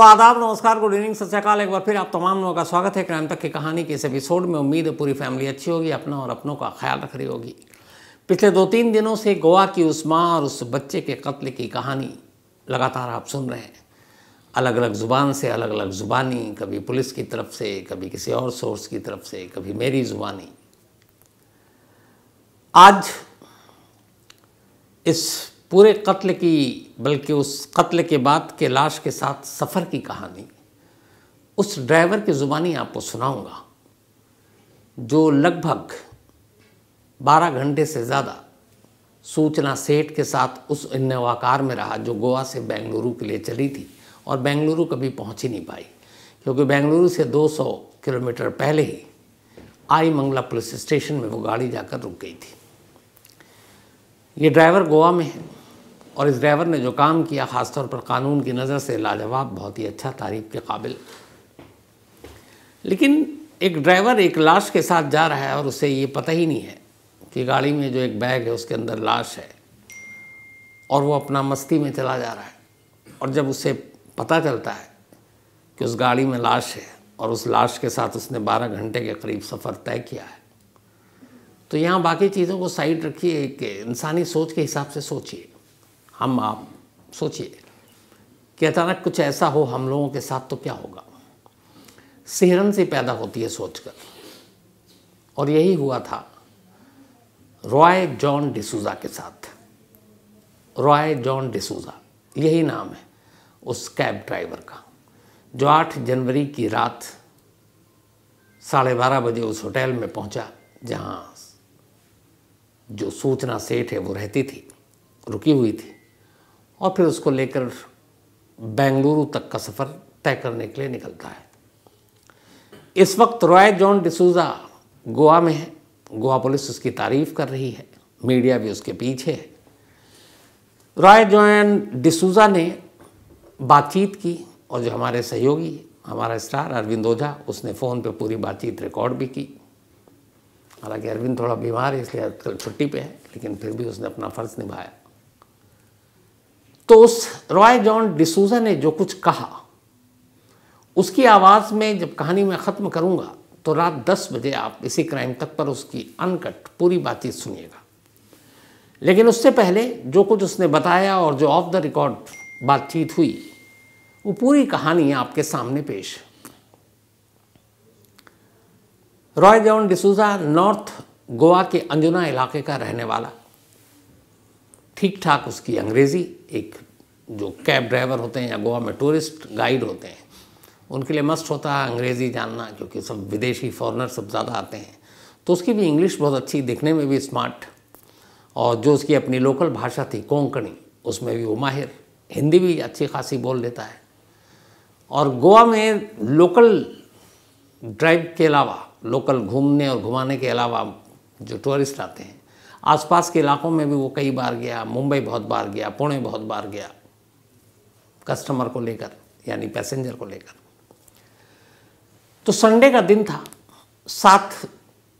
तो आदाब नमस्कार गुड इवनिंग सत्याकाल एक बार फिर आप तमाम लोगों का स्वागत है क्राइम तक की कहानी के इस एपिसोड में उम्मीद है पूरी फैमिली अच्छी होगी अपना और अपनों का ख्याल रख रही होगी पिछले दो तीन दिनों से गोवा की उस माँ और उस बच्चे के कत्ल की कहानी लगातार आप सुन रहे हैं अलग अलग ज़ुबान से अलग अलग ज़ुबानी कभी पुलिस की तरफ से कभी किसी और सोर्स की तरफ से कभी मेरी ज़ुबानी आज इस पूरे कत्ल की बल्कि उस कत्ल के बाद के लाश के साथ सफ़र की कहानी उस ड्राइवर की ज़ुबानी आपको सुनाऊंगा जो लगभग 12 घंटे से ज़्यादा सूचना सेठ के साथ उस इनोवा में रहा जो गोवा से बेंगलुरु के लिए चली थी और बेंगलुरु कभी पहुंच ही नहीं पाई क्योंकि बेंगलुरु से 200 किलोमीटर पहले ही आई मंगला पुलिस स्टेशन में वो गाड़ी जाकर रुक गई थी ये ड्राइवर गोवा में है और इस ड्राइवर ने जो काम किया ख़ासतौर पर कानून की नज़र से लाजवाब बहुत ही अच्छा तारीफ के काबिल लेकिन एक ड्राइवर एक लाश के साथ जा रहा है और उसे ये पता ही नहीं है कि गाड़ी में जो एक बैग है उसके अंदर लाश है और वो अपना मस्ती में चला जा रहा है और जब उसे पता चलता है कि उस गाड़ी में लाश है और उस लाश के साथ उसने 12 घंटे के करीब सफ़र तय किया है तो यहाँ बाकी चीज़ों को साइड रखिए कि इंसानी सोच के हिसाब से सोचिए हम आप सोचिए कि अचानक कुछ ऐसा हो हम लोगों के साथ तो क्या होगा सेहरन से पैदा होती है सोचकर और यही हुआ था रॉय जॉन डिसूजा के साथ रॉय जॉन डिसूजा यही नाम है उस कैब ड्राइवर का जो 8 जनवरी की रात साढ़े बारह बजे उस होटल में पहुंचा जहां जो सूचना सेठ है वो रहती थी रुकी हुई थी और फिर उसको लेकर बेंगलुरु तक का सफ़र तय करने के लिए निकलता है इस वक्त रॉय जॉन डिसूजा गोवा में है गोवा पुलिस उसकी तारीफ़ कर रही है मीडिया भी उसके पीछे है रॉय जॉन डिसूजा ने बातचीत की और जो हमारे सहयोगी हमारा स्टार अरविंद ओझा उसने फ़ोन पे पूरी बातचीत रिकॉर्ड भी की हालांकि अरविंद थोड़ा बीमार है इसलिए छुट्टी पे है लेकिन फिर भी उसने अपना फ़र्ज़ निभाया तो उस रॉय जॉन डिसूजा ने जो कुछ कहा उसकी आवाज़ में जब कहानी मैं ख़त्म करूंगा तो रात 10 बजे आप इसी क्राइम तक पर उसकी अनकट पूरी बातचीत सुनिएगा लेकिन उससे पहले जो कुछ उसने बताया और जो ऑफ द रिकॉर्ड बातचीत हुई वो पूरी कहानी आपके सामने पेश रॉय जॉन डिसूजा नॉर्थ गोवा के अंजुना इलाके का रहने वाला ठीक ठाक उसकी अंग्रेज़ी एक जो कैब ड्राइवर होते हैं या गोवा में टूरिस्ट गाइड होते हैं उनके लिए मस्ट होता है अंग्रेज़ी जानना क्योंकि सब विदेशी फॉरनर सब ज़्यादा आते हैं तो उसकी भी इंग्लिश बहुत अच्छी दिखने में भी स्मार्ट और जो उसकी अपनी लोकल भाषा थी कोंकणी उसमें भी वो माहिर हिंदी भी अच्छी खासी बोल लेता है और गोवा में लोकल ड्राइव के अलावा लोकल घूमने और घुमाने के अलावा जो टूरिस्ट आते हैं आसपास के इलाकों में भी वो कई बार गया मुंबई बहुत बार गया पुणे बहुत बार गया कस्टमर को लेकर यानी पैसेंजर को लेकर तो संडे का दिन था सात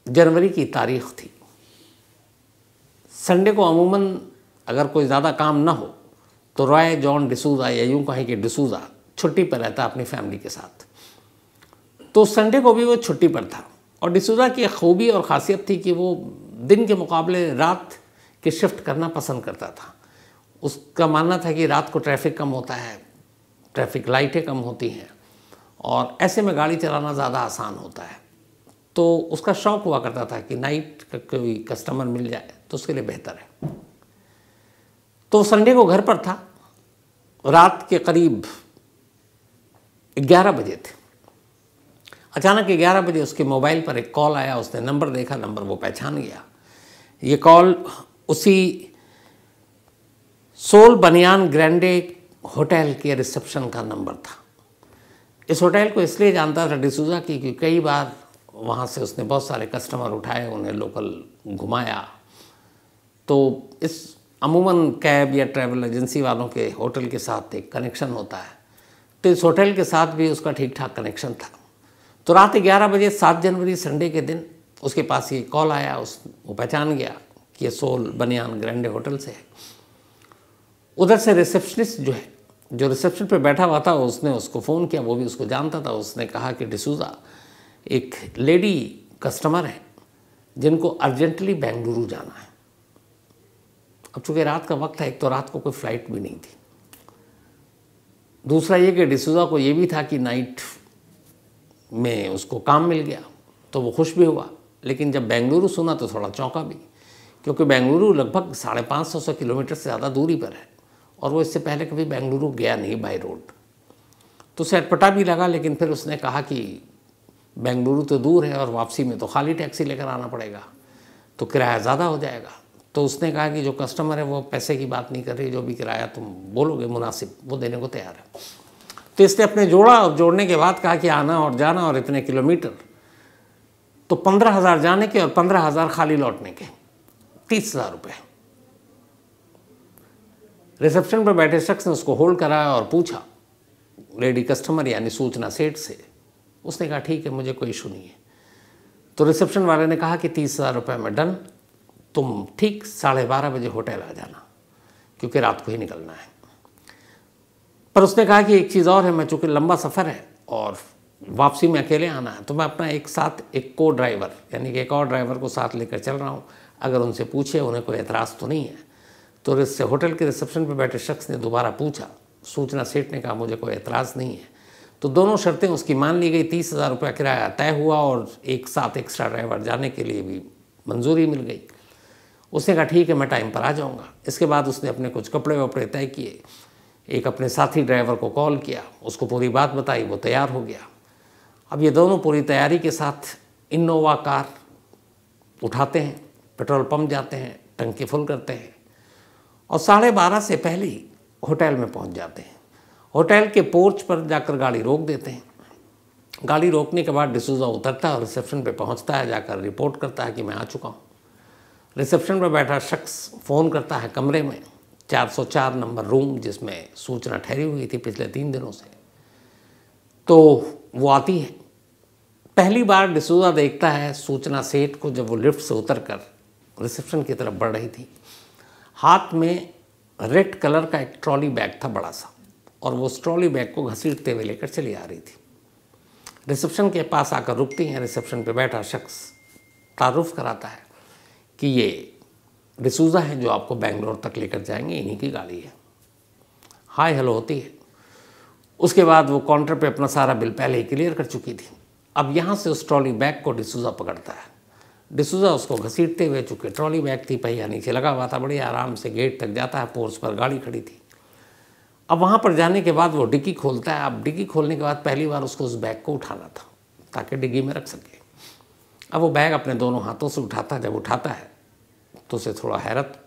जनवरी की तारीख थी संडे को अमूमन अगर कोई ज़्यादा काम ना हो तो रॉय जॉन डिसूजा या यूँ कहें कि डिसूजा छुट्टी पर रहता अपनी फैमिली के साथ तो संडे को भी वो छुट्टी पर था और डिसूजा की खूबी और खासियत थी कि वो दिन के मुकाबले रात के शिफ्ट करना पसंद करता था उसका मानना था कि रात को ट्रैफिक कम होता है ट्रैफिक लाइटें कम होती हैं और ऐसे में गाड़ी चलाना ज़्यादा आसान होता है तो उसका शौक हुआ करता था कि नाइट का कोई कस्टमर मिल जाए तो उसके लिए बेहतर है तो संडे को घर पर था रात के करीब 11 बजे थे अचानक 11 बजे उसके मोबाइल पर एक कॉल आया उसने नंबर देखा नंबर वो पहचान गया ये कॉल उसी सोल बनियान ग्रैंडे होटल के रिसेप्शन का नंबर था इस होटल को इसलिए जानता था डिसूजा की क्योंकि कई बार वहाँ से उसने बहुत सारे कस्टमर उठाए उन्हें लोकल घुमाया तो इस अमूमन कैब या ट्रैवल एजेंसी वालों के होटल के साथ एक कनेक्शन होता है तो इस होटल के साथ भी उसका ठीक ठाक कनेक्शन था तो रात ग्यारह बजे सात जनवरी संडे के दिन उसके पास ये कॉल आया उस वो पहचान गया कि ये सोल बनियान ग्रैंडे होटल से है उधर से रिसेप्शनिस्ट जो है जो रिसेप्शन पर बैठा हुआ था उसने उसको फ़ोन किया वो भी उसको जानता था उसने कहा कि डिसूज़ा एक लेडी कस्टमर है जिनको अर्जेंटली बेंगलुरु जाना है अब चूँकि रात का वक्त है एक तो रात को कोई फ्लाइट भी नहीं थी दूसरा ये कि डिसूज़ा को ये भी था कि नाइट में उसको काम मिल गया तो वो खुश भी हुआ लेकिन जब बेंगलुरु सुना तो थोड़ा चौंका भी क्योंकि बेंगलुरु लगभग साढ़े पाँच सौ सौ किलोमीटर से ज़्यादा दूरी पर है और वो इससे पहले कभी बेंगलुरु गया नहीं बाई रोड तो अटपटा भी लगा लेकिन फिर उसने कहा कि बेंगलुरु तो दूर है और वापसी में तो खाली टैक्सी लेकर आना पड़ेगा तो किराया ज़्यादा हो जाएगा तो उसने कहा कि जो कस्टमर है वो पैसे की बात नहीं कर रही जो भी किराया तुम बोलोगे मुनासिब वो देने को तैयार है तो इसने अपने जोड़ा और जोड़ने के बाद कहा कि आना और जाना और इतने किलोमीटर तो पंद्रह हज़ार जाने के और पंद्रह हज़ार खाली लौटने के तीस हज़ार रुपये रिसेप्शन पर बैठे शख्स ने उसको होल्ड कराया और पूछा लेडी कस्टमर यानी सूचना सेठ से उसने कहा ठीक है मुझे कोई इशू नहीं है तो रिसेप्शन वाले ने कहा कि तीस हज़ार रुपये में डन तुम ठीक साढ़े बारह बजे होटल आ जाना क्योंकि रात को ही निकलना है पर उसने कहा कि एक चीज़ और है मैं चूँकि लंबा सफ़र है और वापसी में अकेले आना है तो मैं अपना एक साथ एक को ड्राइवर यानी कि एक और ड्राइवर को साथ लेकर चल रहा हूँ अगर उनसे पूछे उन्हें कोई एतराज़ तो नहीं है तो इससे होटल के रिसेप्शन पर बैठे शख्स ने दोबारा पूछा सूचना सेठ ने कहा मुझे कोई एतराज़ नहीं है तो दोनों शर्तें उसकी मान ली गई तीस हज़ार रुपया किराया तय हुआ और एक साथ एक्स्ट्रा ड्राइवर जाने के लिए भी मंजूरी मिल गई उसने कहा ठीक है मैं टाइम पर आ जाऊँगा इसके बाद उसने अपने कुछ कपड़े वपड़े तय किए एक अपने साथी ड्राइवर को कॉल किया उसको पूरी बात बताई वो तैयार हो गया अब ये दोनों पूरी तैयारी के साथ इनोवा कार उठाते हैं पेट्रोल पंप जाते हैं टंकी फुल करते हैं और साढ़े बारह से पहले ही होटल में पहुंच जाते हैं होटल के पोर्च पर जाकर गाड़ी रोक देते हैं गाड़ी रोकने के बाद डिसूजा उतरता है और रिसेप्शन पे पहुंचता है जाकर रिपोर्ट करता है कि मैं आ चुका हूँ रिसेप्शन पर बैठा शख्स फ़ोन करता है कमरे में 404 नंबर रूम जिसमें सूचना ठहरी हुई थी पिछले तीन दिनों से तो वो आती है पहली बार डिसूजा देखता है सूचना सेठ को जब वो लिफ्ट से उतर कर रिसेप्शन की तरफ बढ़ रही थी हाथ में रेड कलर का एक ट्रॉली बैग था बड़ा सा और वो उस ट्रॉली बैग को घसीटते हुए लेकर चली आ रही थी रिसेप्शन के पास आकर रुकती हैं रिसेप्शन पे बैठा शख्स तारुफ कराता है कि ये डिसूज़ा है जो आपको बेंगलोर तक लेकर जाएंगे इन्हीं की गाड़ी है हाय हेलो होती है उसके बाद वो काउंटर पे अपना सारा बिल पहले ही क्लियर कर चुकी थी अब यहाँ से उस ट्रॉली बैग को डिसूजा पकड़ता है डिसूजा उसको घसीटते हुए चूँकि ट्रॉली बैग थी पहिया नीचे लगा हुआ था बड़े आराम से गेट तक जाता है पोर्स पर गाड़ी खड़ी थी अब वहाँ पर जाने के बाद वो डिक्की खोलता है अब डिक्की खोलने के बाद पहली बार उसको उस बैग को उठाना था ताकि डिग्गी में रख सके अब वो बैग अपने दोनों हाथों से उठाता है जब उठाता है तो उसे थोड़ा हैरत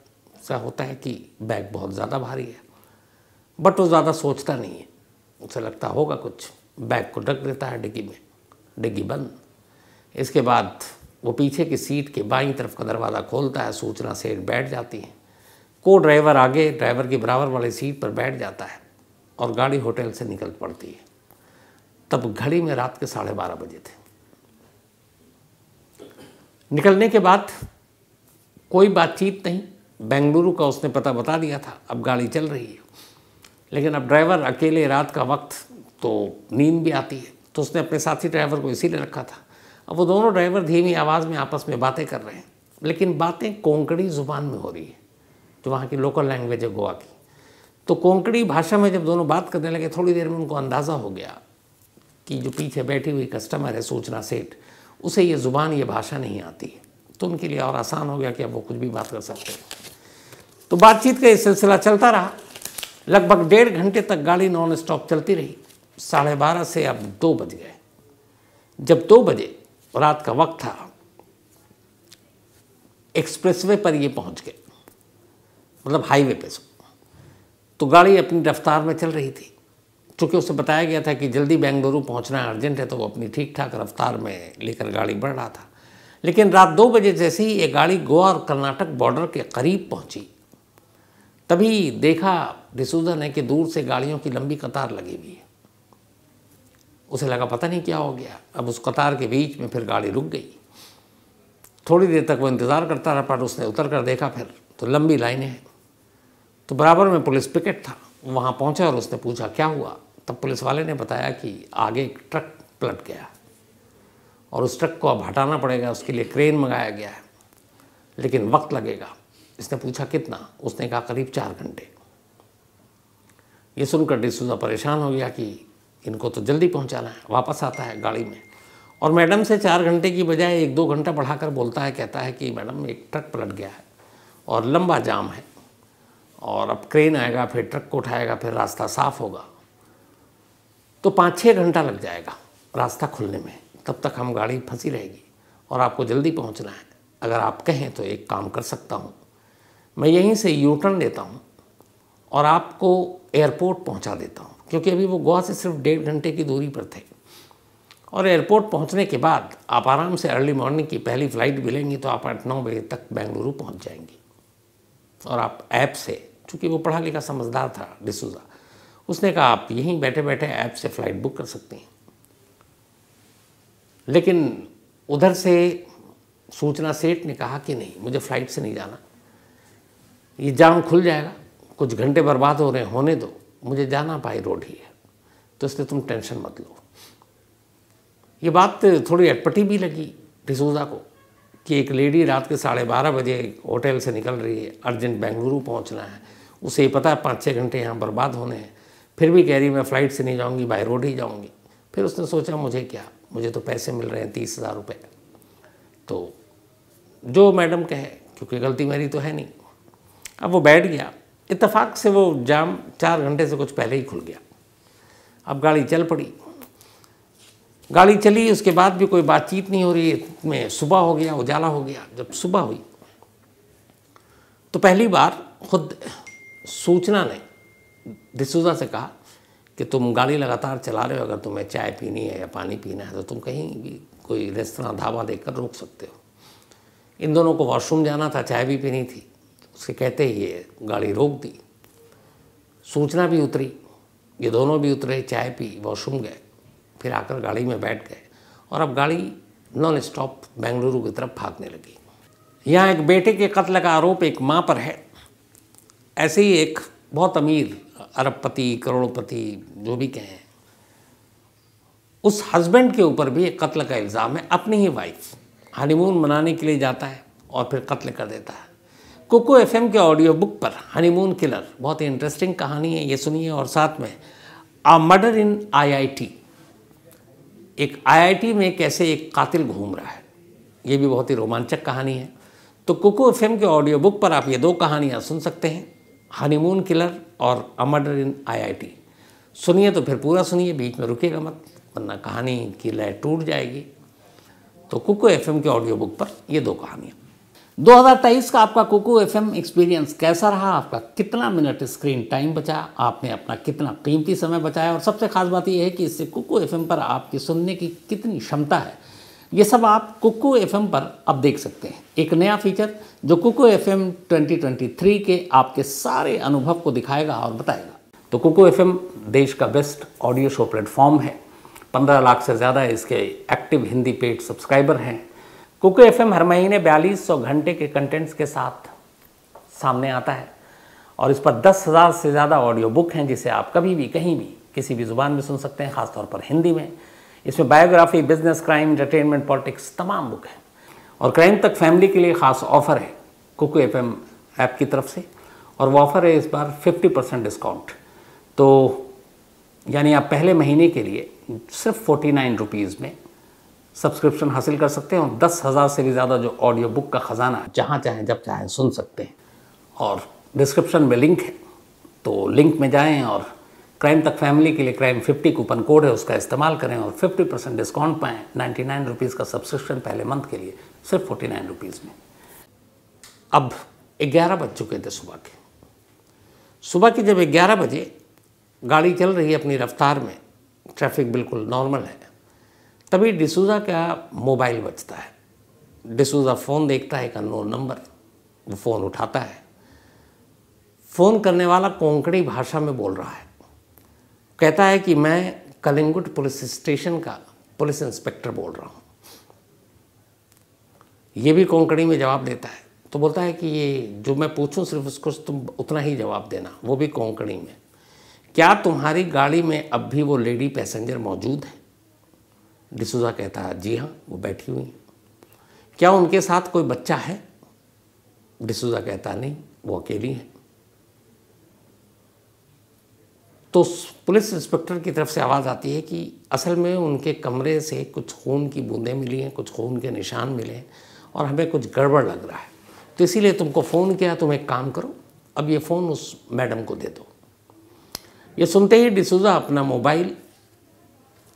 सा होता है कि बैग बहुत ज़्यादा भारी है बट वो ज़्यादा सोचता नहीं है उसे लगता होगा कुछ बैग को ढक देता है डिग्गी में डिग्गी बंद इसके बाद वो पीछे की सीट के बाईं तरफ का दरवाज़ा खोलता है सूचना सेठ बैठ जाती है को ड्राइवर आगे ड्राइवर के बराबर वाली सीट पर बैठ जाता है और गाड़ी होटल से निकल पड़ती है तब घड़ी में रात के साढ़े बारह बजे थे निकलने के बाद कोई बातचीत नहीं बेंगलुरु का उसने पता बता दिया था अब गाड़ी चल रही है लेकिन अब ड्राइवर अकेले रात का वक्त तो नींद भी आती है तो उसने अपने साथी ड्राइवर को इसीलिए रखा था अब वो दोनों ड्राइवर धीमी आवाज़ में आपस में बातें कर रहे हैं लेकिन बातें कोंकणी ज़ुबान में हो रही है जो वहाँ की लोकल लैंग्वेज है गोवा की तो कोंकणी भाषा में जब दोनों बात करने लगे थोड़ी देर में उनको अंदाज़ा हो गया कि जो पीछे बैठी हुई कस्टमर है सूचना सेठ उसे ये ज़ुबान ये भाषा नहीं आती है तो उनके लिए और आसान हो गया कि अब वो कुछ भी बात कर सकते हैं तो बातचीत का ये सिलसिला चलता रहा लगभग डेढ़ घंटे तक गाड़ी नॉन स्टॉप चलती रही साढ़े बारह से अब दो बज गए जब दो बजे रात का वक्त था एक्सप्रेसवे पर ये पहुंच गए मतलब हाईवे पे सो तो गाड़ी अपनी रफ्तार में चल रही थी चूँकि उसे बताया गया था कि जल्दी बेंगलुरु पहुंचना अर्जेंट है तो वो अपनी ठीक ठाक रफ्तार में लेकर गाड़ी बढ़ रहा था लेकिन रात दो बजे जैसे ही ये गाड़ी गोवा और कर्नाटक बॉर्डर के करीब पहुंची तभी देखा डिसूजन है कि दूर से गाड़ियों की लंबी कतार लगी हुई है उसे लगा पता नहीं क्या हो गया अब उस कतार के बीच में फिर गाड़ी रुक गई थोड़ी देर तक वो इंतज़ार करता रहा पर उसने उतर कर देखा फिर तो लंबी लाइनें हैं तो बराबर में पुलिस पिकेट था वहाँ पहुँचा और उसने पूछा क्या हुआ तब पुलिस वाले ने बताया कि आगे एक ट्रक पलट गया और उस ट्रक को अब हटाना पड़ेगा उसके लिए क्रेन मंगाया गया है लेकिन वक्त लगेगा इसने पूछा कितना उसने कहा करीब चार घंटे ये सुनकर डिसूजा परेशान हो गया कि इनको तो जल्दी पहुंचाना है वापस आता है गाड़ी में और मैडम से चार घंटे की बजाय एक दो घंटा बढ़ाकर बोलता है कहता है कि मैडम एक ट्रक पलट गया है और लंबा जाम है और अब क्रेन आएगा फिर ट्रक को उठाएगा फिर रास्ता साफ होगा तो पाँच छः घंटा लग जाएगा रास्ता खुलने में तब तक हम गाड़ी फंसी रहेगी और आपको जल्दी पहुंचना है अगर आप कहें तो एक काम कर सकता हूं मैं यहीं से यू टर्न लेता हूं और आपको एयरपोर्ट पहुंचा देता हूं क्योंकि अभी वो गोवा से सिर्फ डेढ़ घंटे की दूरी पर थे और एयरपोर्ट पहुंचने के बाद आप आराम से अर्ली मॉर्निंग की पहली फ़्लाइट भी लेंगी तो आप आठ नौ बजे तक बेंगलुरु पहुंच जाएंगी और आप ऐप से चूँकि वो पढ़ा लिखा समझदार था डिसूज़ा उसने कहा आप यहीं बैठे बैठे ऐप से फ़्लाइट बुक कर सकते हैं लेकिन उधर से सूचना सेठ ने कहा कि नहीं मुझे फ़्लाइट से नहीं जाना ये जाम खुल जाएगा कुछ घंटे बर्बाद हो रहे होने दो मुझे जाना बाई रोड ही है तो इसलिए तुम टेंशन मत लो ये बात थोड़ी अटपटी भी लगी डिसोजा को कि एक लेडी रात के साढ़े बारह बजे होटल से निकल रही है अर्जेंट बेंगलुरु पहुंचना है उसे पता है पाँच छः घंटे यहाँ बर्बाद होने हैं फिर भी कह रही मैं फ़्लाइट से नहीं जाऊँगी बाई रोड ही जाऊँगी फिर उसने सोचा मुझे क्या मुझे तो पैसे मिल रहे हैं तीस हज़ार रुपये तो जो मैडम कहे क्योंकि गलती मेरी तो है नहीं अब वो बैठ गया इतफाक़ से वो जाम चार घंटे से कुछ पहले ही खुल गया अब गाड़ी चल पड़ी गाड़ी चली उसके बाद भी कोई बातचीत नहीं हो रही में सुबह हो गया उजाला हो गया जब सुबह हुई तो पहली बार खुद सूचना ने डिसूजा से कहा कि तुम गाड़ी लगातार चला रहे हो अगर तुम्हें चाय पीनी है या पानी पीना है तो तुम कहीं भी कोई रेस्तरा ढाबा देकर रोक सकते हो इन दोनों को वॉशरूम जाना था चाय भी पीनी थी उसके कहते ही ये गाड़ी रोक दी सूचना भी उतरी ये दोनों भी उतरे चाय पी वॉशरूम गए फिर आकर गाड़ी में बैठ गए और अब गाड़ी नॉन स्टॉप बेंगलुरु की तरफ भागने लगी यहाँ एक बेटे के कत्ल का आरोप एक माँ पर है ऐसे ही एक बहुत अमीर अरबपति करोड़पति जो भी कहें उस हस्बैंड के ऊपर भी एक कत्ल का इल्ज़ाम है अपनी ही वाइफ हनीमून मनाने के लिए जाता है और फिर कत्ल कर देता है कोको एफ के ऑडियो बुक पर हनीमून किलर बहुत ही इंटरेस्टिंग कहानी है ये सुनिए और साथ में आ मर्डर इन आईआईटी एक आईआईटी में कैसे एक कातिल घूम रहा है ये भी बहुत ही रोमांचक कहानी है तो कोको एफ के ऑडियो बुक पर आप ये दो कहानियाँ सुन सकते हैं हनीमून किलर और अ मर्डर इन आईआईटी सुनिए तो फिर पूरा सुनिए बीच में रुकेगा मत वरना कहानी की लय टूट जाएगी तो कुको एफ के ऑडियो बुक पर ये दो कहानियाँ 2023 का आपका कुकू एफ एक्सपीरियंस कैसा रहा आपका कितना मिनट स्क्रीन टाइम बचा आपने अपना कितना कीमती समय बचाया और सबसे खास बात यह है कि इससे कुकू एफ पर आपकी सुनने की कितनी क्षमता है ये सब आप कुकू एफ पर अब देख सकते हैं एक नया फीचर जो कुकू एफ 2023 के आपके सारे अनुभव को दिखाएगा और बताएगा तो कुकू एफ देश का बेस्ट ऑडियो शो प्लेटफॉर्म है पंद्रह लाख से ज़्यादा इसके एक्टिव हिंदी पेड सब्सक्राइबर हैं कुकू एफ हर महीने बयालीस सौ घंटे के कंटेंट्स के साथ सामने आता है और इस पर दस हज़ार से ज़्यादा ऑडियो बुक हैं जिसे आप कभी भी कहीं भी किसी भी ज़ुबान में सुन सकते हैं ख़ासतौर पर हिंदी में इसमें biography business crime entertainment politics तमाम बुक हैं और क्राइम तक फैमिली के लिए ख़ास ऑफ़र है कुकू एफ एम ऐप की तरफ से और वो ऑफ़र है इस बार 50 परसेंट डिस्काउंट तो यानी आप पहले महीने के लिए सिर्फ फोर्टी नाइन रुपीज़ में सब्सक्रिप्शन हासिल कर सकते हैं और दस हज़ार से भी ज़्यादा जो ऑडियो बुक का ख़जाना जहाँ चाहें जब चाहें सुन सकते हैं और डिस्क्रिप्शन में लिंक है तो लिंक में जाएं और क्राइम तक फैमिली के लिए क्राइम 50 कूपन कोड है उसका इस्तेमाल करें और 50 परसेंट डिस्काउंट पाएँ नाइन्टी नाइन रुपीज़ का सब्सक्रिप्शन पहले मंथ के लिए सिर्फ फोर्टी नाइन रुपीज़ में अब ग्यारह बज चुके थे सुबह के सुबह के जब ग्यारह बजे गाड़ी चल रही है अपनी रफ्तार में ट्रैफिक बिल्कुल नॉर्मल है तभी डिसूजा का मोबाइल बचता है डिसूजा फ़ोन देखता है एक अनोन नंबर वो फ़ोन उठाता है फ़ोन करने वाला कोंकणी भाषा में बोल रहा है कहता है कि मैं कलिंगुट पुलिस स्टेशन का पुलिस इंस्पेक्टर बोल रहा हूँ ये भी कोंकणी में जवाब देता है तो बोलता है कि ये जो मैं पूछूं सिर्फ उसको तुम उतना ही जवाब देना वो भी कोंकणी में क्या तुम्हारी गाड़ी में अब भी वो लेडी पैसेंजर मौजूद है डिसूजा कहता जी हाँ वो बैठी हुई हैं क्या उनके साथ कोई बच्चा है डिसूजा कहता नहीं वो अकेली हैं तो पुलिस इंस्पेक्टर की तरफ से आवाज़ आती है कि असल में उनके कमरे से कुछ खून की बूंदें मिली हैं कुछ खून के निशान मिले हैं और हमें कुछ गड़बड़ लग रहा है तो इसीलिए तुमको फ़ोन किया तुम एक काम करो अब ये फ़ोन उस मैडम को दे दो ये सुनते ही डिसूजा अपना मोबाइल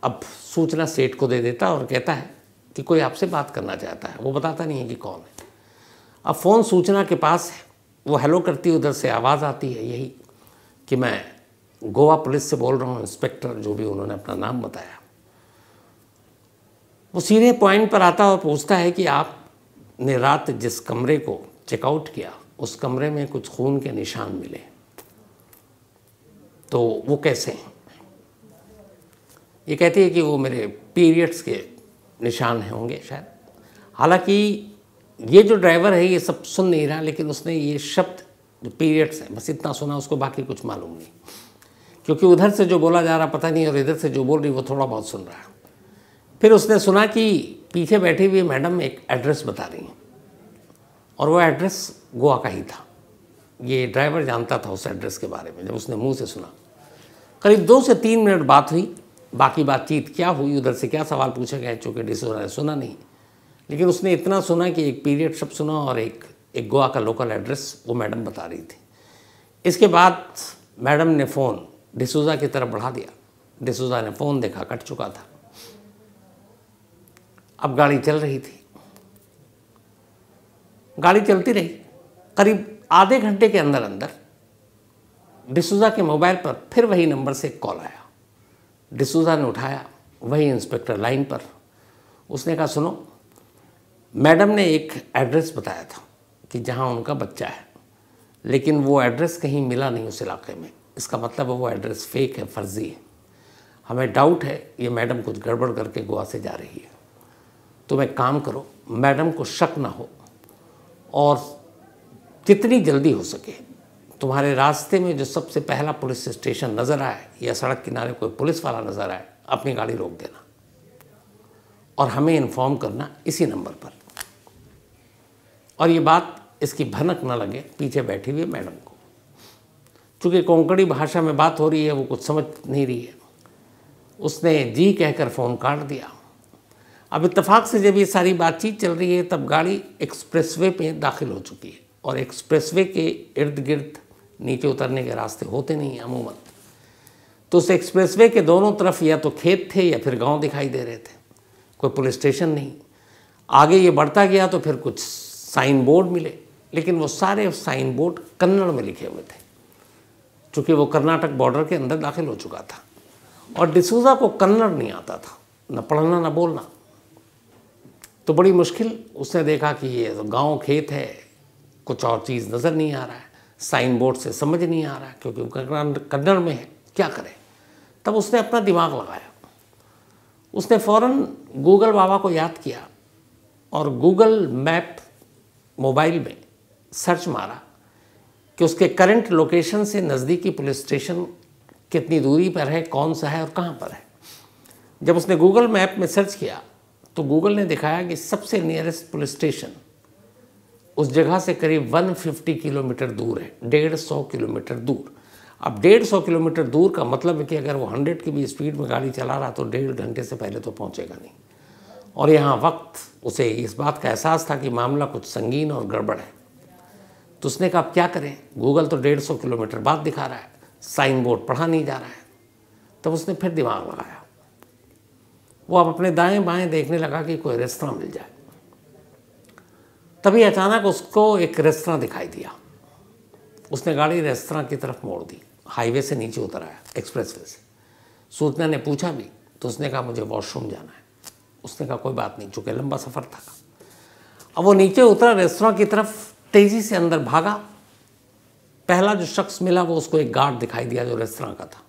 अब सूचना सेठ को दे देता है और कहता है कि कोई आपसे बात करना चाहता है वो बताता नहीं है कि कौन है अब फ़ोन सूचना के पास है वो हेलो करती है उधर से आवाज़ आती है यही कि मैं गोवा पुलिस से बोल रहा हूँ इंस्पेक्टर जो भी उन्होंने अपना नाम बताया वो सीधे पॉइंट पर आता और पूछता है कि आपने रात जिस कमरे को चेकआउट किया उस कमरे में कुछ खून के निशान मिले तो वो कैसे हैं ये कहती है कि वो मेरे पीरियड्स के निशान होंगे शायद हालांकि ये जो ड्राइवर है ये सब सुन नहीं रहा लेकिन उसने ये शब्द जो पीरियड्स है बस इतना सुना उसको बाकी कुछ मालूम नहीं क्योंकि उधर से जो बोला जा रहा पता नहीं और इधर से जो बोल रही वो थोड़ा बहुत सुन रहा फिर उसने सुना कि पीछे बैठी हुई मैडम एक एड्रेस बता रही हैं और वो एड्रेस गोवा का ही था ये ड्राइवर जानता था उस एड्रेस के बारे में जब उसने मुंह से सुना करीब दो से तीन मिनट बात हुई बाकी बातचीत क्या हुई उधर से क्या सवाल पूछे गए चूँकि डिसोरा ने सुना नहीं लेकिन उसने इतना सुना कि एक पीरियड शब्द सुना और एक एक गोवा का लोकल एड्रेस वो मैडम बता रही थी इसके बाद मैडम ने फ़ोन डिसोजा की तरफ बढ़ा दिया डिसोजा ने फ़ोन देखा कट चुका था अब गाड़ी चल रही थी गाड़ी चलती रही करीब आधे घंटे के अंदर अंदर डिसोजा के मोबाइल पर फिर वही नंबर से कॉल आया डिसूजा ने उठाया वही इंस्पेक्टर लाइन पर उसने कहा सुनो मैडम ने एक एड्रेस बताया था कि जहाँ उनका बच्चा है लेकिन वो एड्रेस कहीं मिला नहीं उस इलाके में इसका मतलब है वो एड्रेस फेक है फर्जी है हमें डाउट है ये मैडम कुछ गड़बड़ करके गोवा से जा रही है तुम तो एक काम करो मैडम को शक ना हो और जितनी जल्दी हो सके तुम्हारे रास्ते में जो सबसे पहला पुलिस स्टेशन नज़र आए या सड़क किनारे कोई पुलिस वाला नज़र आए अपनी गाड़ी रोक देना और हमें इन्फॉर्म करना इसी नंबर पर और ये बात इसकी भनक न लगे पीछे बैठी हुई मैडम को चूंकि कोंकणी भाषा में बात हो रही है वो कुछ समझ नहीं रही है उसने जी कहकर फ़ोन काट दिया अब इतफाक़ से जब ये सारी बातचीत चल रही है तब गाड़ी एक्सप्रेसवे पे दाखिल हो चुकी है और एक्सप्रेसवे के इर्द गिर्द नीचे उतरने के रास्ते होते नहीं हैं अमूमन तो उस एक्सप्रेस के दोनों तरफ या तो खेत थे या फिर गांव दिखाई दे रहे थे कोई पुलिस स्टेशन नहीं आगे ये बढ़ता गया तो फिर कुछ साइन बोर्ड मिले लेकिन वो सारे साइन बोर्ड कन्नड़ में लिखे हुए थे चूँकि वो कर्नाटक बॉर्डर के अंदर दाखिल हो चुका था और डिसूजा को कन्नड़ नहीं आता था न पढ़ना न बोलना तो बड़ी मुश्किल उसने देखा कि ये तो गांव खेत है कुछ और चीज़ नज़र नहीं आ रहा है साइन बोर्ड से समझ नहीं आ रहा क्योंकि वो कन्नड़ में है क्या करें तब उसने अपना दिमाग लगाया उसने फौरन गूगल बाबा को याद किया और गूगल मैप मोबाइल में सर्च मारा कि उसके करंट लोकेशन से नज़दीकी पुलिस स्टेशन कितनी दूरी पर है कौन सा है और कहाँ पर है जब उसने गूगल मैप में सर्च किया तो गूगल ने दिखाया कि सबसे नियरेस्ट पुलिस स्टेशन उस जगह से करीब 150 किलोमीटर दूर है डेढ़ सौ किलोमीटर दूर अब डेढ़ सौ किलोमीटर दूर का मतलब है कि अगर वो हंड्रेड की भी स्पीड में गाड़ी चला रहा तो डेढ़ घंटे से पहले तो पहुँचेगा नहीं और यहाँ वक्त उसे इस बात का एहसास था कि मामला कुछ संगीन और गड़बड़ है तो उसने कहा अब क्या करें गूगल तो डेढ़ सौ किलोमीटर बाद दिखा रहा है साइन बोर्ड पढ़ा नहीं जा रहा है तब उसने फिर दिमाग लगाया वो अब अपने दाएं बाएं देखने लगा कि कोई रेस्तरा मिल जाए तभी अचानक उसको एक रेस्तरा दिखाई दिया उसने गाड़ी रेस्तरा की तरफ मोड़ दी हाईवे से नीचे उतर आया एक्सप्रेस वे से सूचना ने पूछा भी तो उसने कहा मुझे वॉशरूम जाना है उसने कहा कोई बात नहीं चूँकि लंबा सफ़र था अब वो नीचे उतरा रेस्तरा की तरफ तेज़ी से अंदर भागा पहला जो शख्स मिला वो उसको एक गार्ड दिखाई दिया जो रेस्तरा का था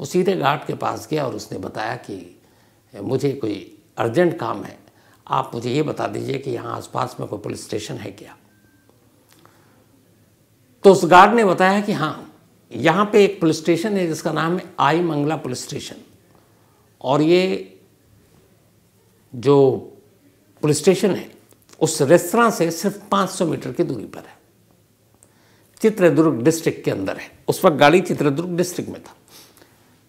वो सीधे गार्ड के पास गया और उसने बताया कि मुझे कोई अर्जेंट काम है आप मुझे ये बता दीजिए कि यहाँ आसपास में कोई पुलिस स्टेशन है क्या तो उस गार्ड ने बताया कि हाँ यहाँ पे एक पुलिस स्टेशन है जिसका नाम है आई मंगला पुलिस स्टेशन और ये जो पुलिस स्टेशन है उस रेस्तरा से सिर्फ 500 मीटर की दूरी पर है चित्रदुर्ग डिस्ट्रिक्ट के अंदर है उस वक्त गाड़ी चित्रदुर्ग डिस्ट्रिक्ट में था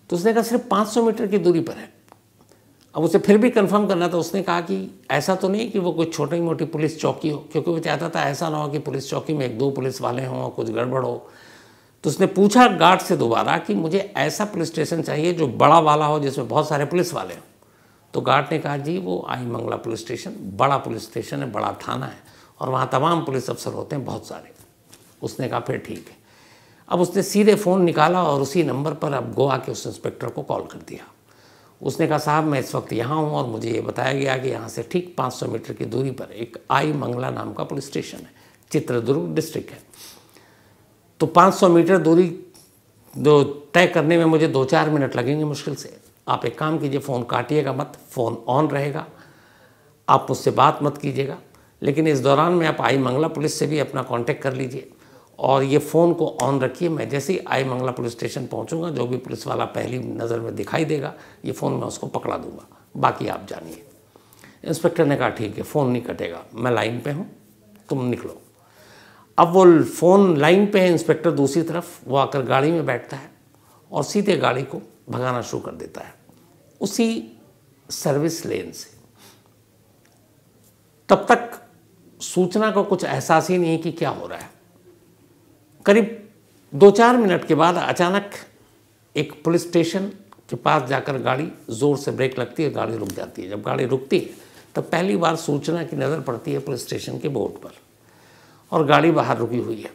तो उसने कहा सिर्फ 500 मीटर की दूरी पर है अब उसे फिर भी कंफर्म करना था उसने कहा कि ऐसा तो नहीं कि वो कोई छोटी मोटी पुलिस चौकी हो क्योंकि वो चाहता था ऐसा ना हो कि पुलिस चौकी में एक दो पुलिस वाले हों कुछ गड़बड़ हो तो उसने पूछा गार्ड से दोबारा कि मुझे ऐसा पुलिस स्टेशन चाहिए जो बड़ा वाला हो जिसमें बहुत सारे पुलिस वाले हों तो गार्ड ने कहा जी वो आई मंगला पुलिस स्टेशन बड़ा पुलिस स्टेशन है बड़ा थाना है और वहाँ तमाम पुलिस अफसर होते हैं बहुत सारे उसने कहा फिर ठीक है अब उसने सीधे फ़ोन निकाला और उसी नंबर पर अब गोवा के उस इंस्पेक्टर को कॉल कर दिया उसने कहा साहब मैं इस वक्त यहाँ हूँ और मुझे ये बताया गया कि यहाँ से ठीक 500 मीटर की दूरी पर एक आई मंगला नाम का पुलिस स्टेशन है चित्रदुर्ग डिस्ट्रिक्ट है तो 500 मीटर दूरी जो तय करने में मुझे दो चार मिनट लगेंगे मुश्किल से आप एक काम कीजिए फ़ोन काटिएगा मत फ़ोन ऑन रहेगा आप मुझसे बात मत कीजिएगा लेकिन इस दौरान में आप आई मंगला पुलिस से भी अपना कॉन्टेक्ट कर लीजिए और ये फ़ोन को ऑन रखिए मैं जैसे ही आई मंगला पुलिस स्टेशन पहुंचूंगा जो भी पुलिस वाला पहली नज़र में दिखाई देगा ये फ़ोन मैं उसको पकड़ा दूंगा बाकी आप जानिए इंस्पेक्टर ने कहा ठीक है फ़ोन नहीं कटेगा मैं लाइन पे हूँ तुम निकलो अब वो फ़ोन लाइन पे है इंस्पेक्टर दूसरी तरफ वो आकर गाड़ी में बैठता है और सीधे गाड़ी को भगाना शुरू कर देता है उसी सर्विस लेन से तब तक सूचना का कुछ एहसास ही नहीं है कि क्या हो रहा है करीब दो चार मिनट के बाद अचानक एक पुलिस स्टेशन के पास जाकर गाड़ी ज़ोर से ब्रेक लगती है गाड़ी रुक जाती है जब गाड़ी रुकती है तब पहली बार सूचना की नज़र पड़ती है पुलिस स्टेशन के बोर्ड पर और गाड़ी बाहर रुकी हुई है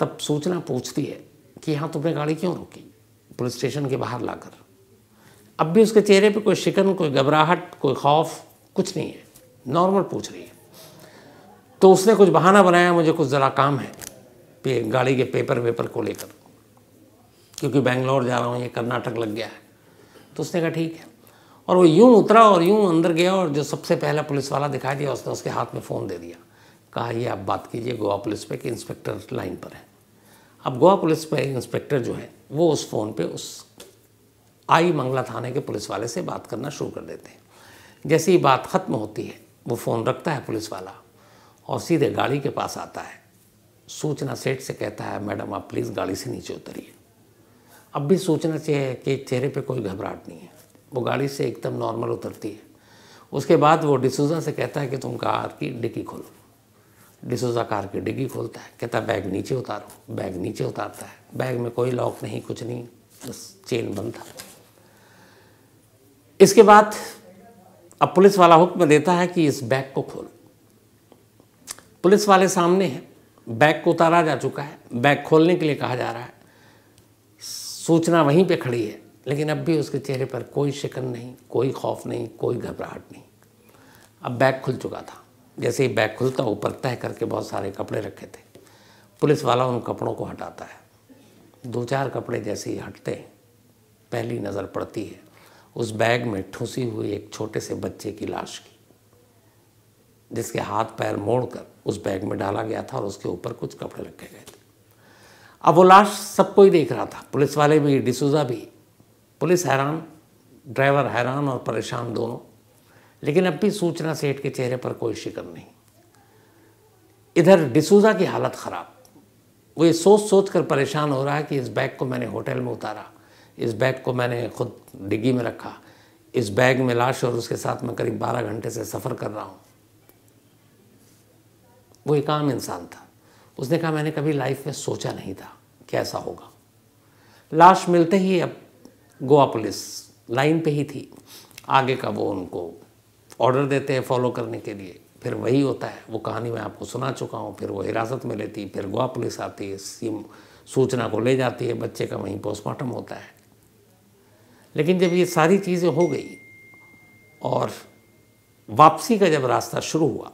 तब सूचना पूछती है कि यहाँ तुमने गाड़ी क्यों रोकी पुलिस स्टेशन के बाहर लाकर अब भी उसके चेहरे पे कोई शिकन कोई घबराहट कोई खौफ कुछ नहीं है नॉर्मल पूछ रही है तो उसने कुछ बहाना बनाया मुझे कुछ ज़रा काम है पे गाड़ी के पेपर वेपर को लेकर क्योंकि बेंगलोर जा रहा हूँ ये कर्नाटक लग गया है तो उसने कहा ठीक है और वो यूँ उतरा और यूँ अंदर गया और जो सबसे पहला पुलिस वाला दिखाई दिया उसने उसके हाथ में फ़ोन दे दिया कहा ये आप बात कीजिए गोवा पुलिस पे कि इंस्पेक्टर लाइन पर है अब गोवा पुलिस पे इंस्पेक्टर जो है वो उस फ़ोन पे उस आई मंगला थाने के पुलिस वाले से बात करना शुरू कर देते हैं जैसे ही बात ख़त्म होती है वो फ़ोन रखता है पुलिस वाला और सीधे गाड़ी के पास आता है सूचना सेठ से कहता है मैडम आप प्लीज़ गाड़ी से नीचे उतरिए अब भी सोचना चाहिए कि चेहरे पे कोई घबराहट नहीं है वो गाड़ी से एकदम नॉर्मल उतरती है उसके बाद वो डिसूजा से कहता है कि तुम कार की डिग्गी खोलो डिसूजा कार की डिग्गी खोलता है कहता है बैग नीचे उतारो बैग नीचे उतारता है बैग में कोई लॉक नहीं कुछ नहीं बस चेन बंद था इसके बाद अब पुलिस वाला हुक्म देता है कि इस बैग को खोलो पुलिस वाले सामने हैं बैग को उतारा जा चुका है बैग खोलने के लिए कहा जा रहा है सूचना वहीं पे खड़ी है लेकिन अब भी उसके चेहरे पर कोई शिकन नहीं कोई खौफ नहीं कोई घबराहट नहीं अब बैग खुल चुका था जैसे ही बैग खुलता ऊपर तय करके बहुत सारे कपड़े रखे थे पुलिस वाला उन कपड़ों को हटाता है दो चार कपड़े जैसे ही हटते हैं पहली नज़र पड़ती है उस बैग में ठूसी हुई एक छोटे से बच्चे की लाश की जिसके हाथ पैर मोड़कर उस बैग में डाला गया था और उसके ऊपर कुछ कपड़े रखे गए थे अब वो लाश सबको ही देख रहा था पुलिस वाले भी डिसूजा भी पुलिस हैरान ड्राइवर हैरान और परेशान दोनों लेकिन अब भी सूचना सेठ के चेहरे पर कोई शिकर नहीं इधर डिसूजा की हालत ख़राब वो ये सोच सोच कर परेशान हो रहा है कि इस बैग को मैंने होटल में उतारा इस बैग को मैंने खुद डिग्गी में रखा इस बैग में लाश और उसके साथ मैं करीब बारह घंटे से सफ़र कर रहा हूँ वो एक आम इंसान था उसने कहा मैंने कभी लाइफ में सोचा नहीं था कि ऐसा होगा लाश मिलते ही अब गोवा पुलिस लाइन पे ही थी आगे का वो उनको ऑर्डर देते हैं फॉलो करने के लिए फिर वही होता है वो कहानी मैं आपको सुना चुका हूँ फिर वो हिरासत में लेती फिर गोवा पुलिस आती है सीम सूचना को ले जाती है बच्चे का वहीं पोस्टमार्टम होता है लेकिन जब ये सारी चीज़ें हो गई और वापसी का जब रास्ता शुरू हुआ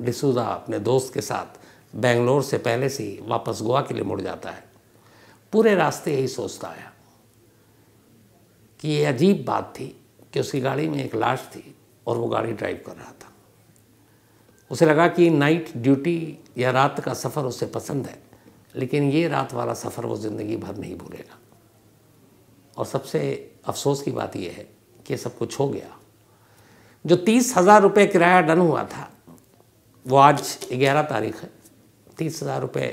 डिसूजा अपने दोस्त के साथ बेंगलोर से पहले से ही वापस गोवा के लिए मुड़ जाता है पूरे रास्ते यही सोचता आया कि ये अजीब बात थी कि उसकी गाड़ी में एक लाश थी और वो गाड़ी ड्राइव कर रहा था उसे लगा कि नाइट ड्यूटी या रात का सफ़र उसे पसंद है लेकिन ये रात वाला सफ़र वो ज़िंदगी भर नहीं भूलेगा और सबसे अफसोस की बात यह है कि सब कुछ हो गया जो तीस हज़ार रुपये किराया डन हुआ था वो आज ग्यारह तारीख है तीस हज़ार रुपये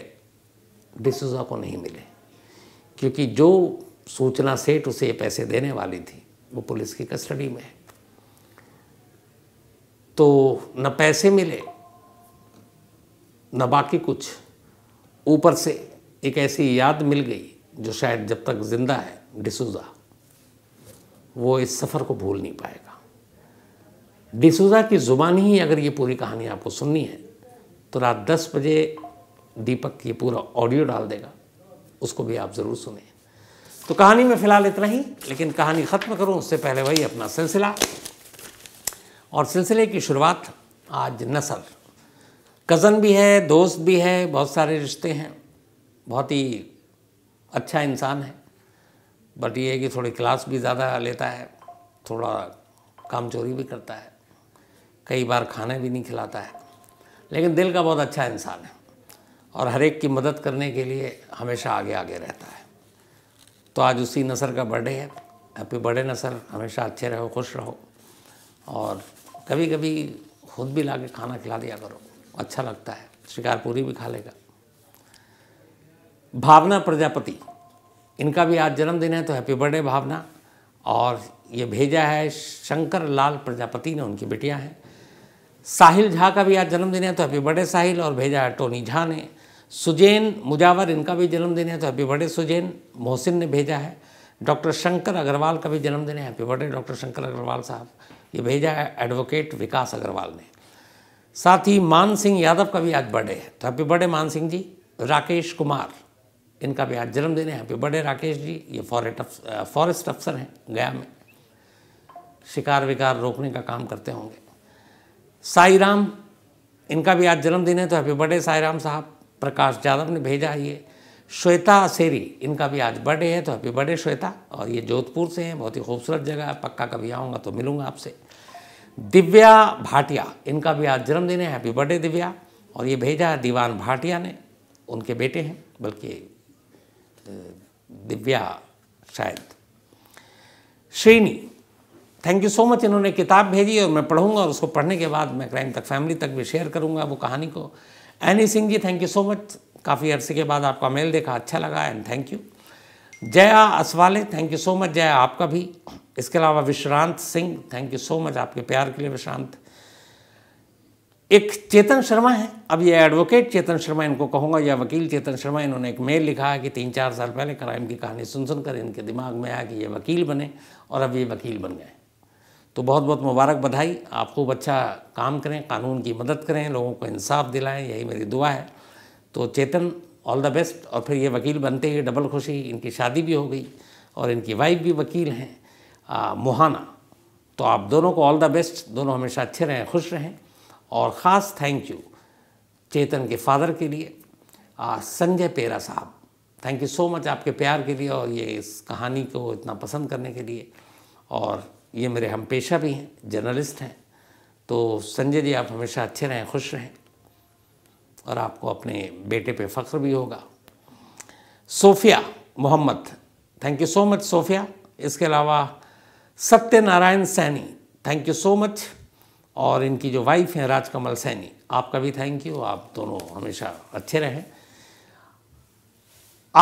डिसूजा को नहीं मिले क्योंकि जो सूचना सेठ उसे पैसे देने वाली थी वो पुलिस की कस्टडी में है तो न पैसे मिले न बाकी कुछ ऊपर से एक ऐसी याद मिल गई जो शायद जब तक ज़िंदा है डिसूजा वो इस सफ़र को भूल नहीं पाएगा डिसूजा की ज़ुबान ही अगर ये पूरी कहानी आपको सुननी है तो रात दस बजे दीपक ये पूरा ऑडियो डाल देगा उसको भी आप ज़रूर सुने तो कहानी में फ़िलहाल इतना ही लेकिन कहानी ख़त्म करूँ उससे पहले वही अपना सिलसिला और सिलसिले की शुरुआत आज नसर कज़न भी है दोस्त भी है बहुत सारे रिश्ते हैं बहुत ही अच्छा इंसान है बट ये है कि थोड़ी क्लास भी ज़्यादा लेता है थोड़ा काम चोरी भी करता है कई बार खाना भी नहीं खिलाता है लेकिन दिल का बहुत अच्छा इंसान है और हर एक की मदद करने के लिए हमेशा आगे आगे रहता है तो आज उसी नसर का बर्थडे है हैप्पी बर्थडे नसर हमेशा अच्छे रहो खुश रहो और कभी कभी खुद भी ला के खाना खिला दिया करो अच्छा लगता है शिकारपुरी भी खा लेगा भावना प्रजापति इनका भी आज जन्मदिन है तो हैप्पी बर्थडे भावना और ये भेजा है शंकर लाल प्रजापति ने उनकी बेटियां हैं साहिल झा का भी आज जन्मदिन है तो हैप्पी बर्थडे साहिल और भेजा है टोनी झा ने सुजैन मुजावर इनका भी जन्मदिन है तो हैप्पी बर्थडे सुजैन मोहसिन ने भेजा है डॉक्टर शंकर अग्रवाल का भी जन्मदिन है happy birthday doctor Shankar Agrawal साहब ये भेजा है एडवोकेट विकास अग्रवाल ने साथ ही मान सिंह यादव का भी आज बर्थडे है तो हैप्पी बर्थडे मान सिंह जी राकेश कुमार इनका भी आज जन्मदिन है हैप्पी बर्थडे राकेश जी ये फॉरेस्ट फॉरेस्ट अफसर हैं गया में शिकार विकार रोकने का काम करते होंगे साई राम इनका भी आज जन्मदिन है तो हैप्पी बर्थडे साई राम साहब प्रकाश यादव ने भेजा है ये श्वेता सेरी इनका भी आज बर्थडे है तो हैप्पी बर्थडे श्वेता और ये जोधपुर से हैं बहुत ही खूबसूरत जगह है पक्का कभी आऊँगा तो मिलूँगा आपसे दिव्या भाटिया इनका भी आज जन्मदिन है हैप्पी बर्थडे दिव्या और ये भेजा है दीवान भाटिया ने उनके बेटे हैं बल्कि दिव्या शायद Srini thank you so much इन्होंने किताब भेजी और मैं पढ़ूंगा और उसको पढ़ने के बाद मैं क्राइम तक फैमिली तक भी शेयर करूंगा वो कहानी को Annie Singh ji thank you so much काफ़ी अरसे के बाद आपका मेल देखा अच्छा लगा and thank you Jaya Asawale thank you so much Jaya आपका भी इसके अलावा Vishrant Singh thank you so much आपके प्यार के लिए विश्रांत एक चेतन शर्मा है अब ये एडवोकेट चेतन शर्मा इनको कहूँगा या वकील चेतन शर्मा इन्होंने एक मेल लिखा है कि तीन चार साल पहले क्राइम की कहानी सुन सुनकर इनके दिमाग में आया कि ये वकील बने और अब ये वकील बन गए तो बहुत बहुत मुबारक बधाई आप खूब अच्छा काम करें कानून की मदद करें लोगों को इंसाफ दिलाएं यही मेरी दुआ है तो चेतन ऑल द बेस्ट और फिर ये वकील बनते ही डबल खुशी इनकी शादी भी हो गई और इनकी वाइफ भी वकील हैं मोहाना तो आप दोनों को ऑल द बेस्ट दोनों हमेशा अच्छे रहें खुश रहें और ख़ास थैंक यू चेतन के फादर के लिए संजय पेरा साहब थैंक यू सो मच आपके प्यार के लिए और ये इस कहानी को इतना पसंद करने के लिए और ये मेरे हम पेशा भी हैं जर्नलिस्ट हैं तो संजय जी आप हमेशा अच्छे रहें खुश रहें और आपको अपने बेटे पे फ़ख्र भी होगा Sophia Mohammad thank you so much Sophia इसके अलावा Satyanarayan Saini thank you so much और इनकी जो वाइफ हैं राजकमल सैनी आपका भी थैंक यू आप दोनों हमेशा अच्छे रहें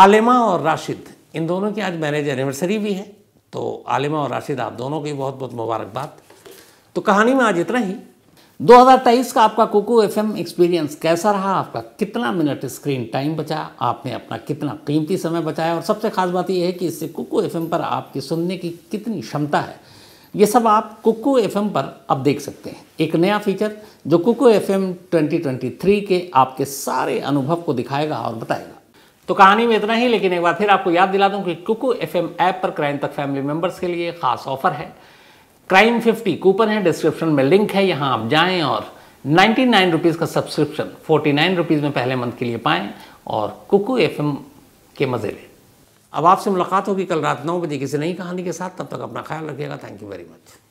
आलिमा और राशिद इन दोनों की आज मैरिज एनिवर्सरी भी है तो आलिमा और राशिद आप दोनों की बहुत बहुत मुबारकबाद तो कहानी में आज इतना ही 2023 का आपका कुकू एफ एक्सपीरियंस कैसा रहा आपका कितना मिनट स्क्रीन टाइम बचा आपने अपना कितना कीमती समय बचाया और सबसे खास बात यह है कि इससे कुकू एफ पर आपकी सुनने की कितनी क्षमता है ये सब आप कुकू एफ पर अब देख सकते हैं एक नया फीचर जो कुकू एफएम 2023 के आपके सारे अनुभव को दिखाएगा और बताएगा तो कहानी में इतना ही लेकिन एक बार फिर आपको याद दिला दूं कि कुकू एफ ऐप पर क्राइम तक फैमिली मेंबर्स के लिए खास ऑफर है क्राइम 50 कूपन है डिस्क्रिप्शन में लिंक है यहाँ आप जाएं और नाइन्टी नाइन रुपीज़ का सब्सक्रिप्शन फोर्टी नाइन रुपीज़ में पहले मंथ के लिए पाएँ और कुकू एफ के मज़े लें अब आपसे मुलाकात होगी कल रात नौ बजे किसी नई कहानी के साथ तब तक अपना ख्याल रखिएगा थैंक यू वेरी मच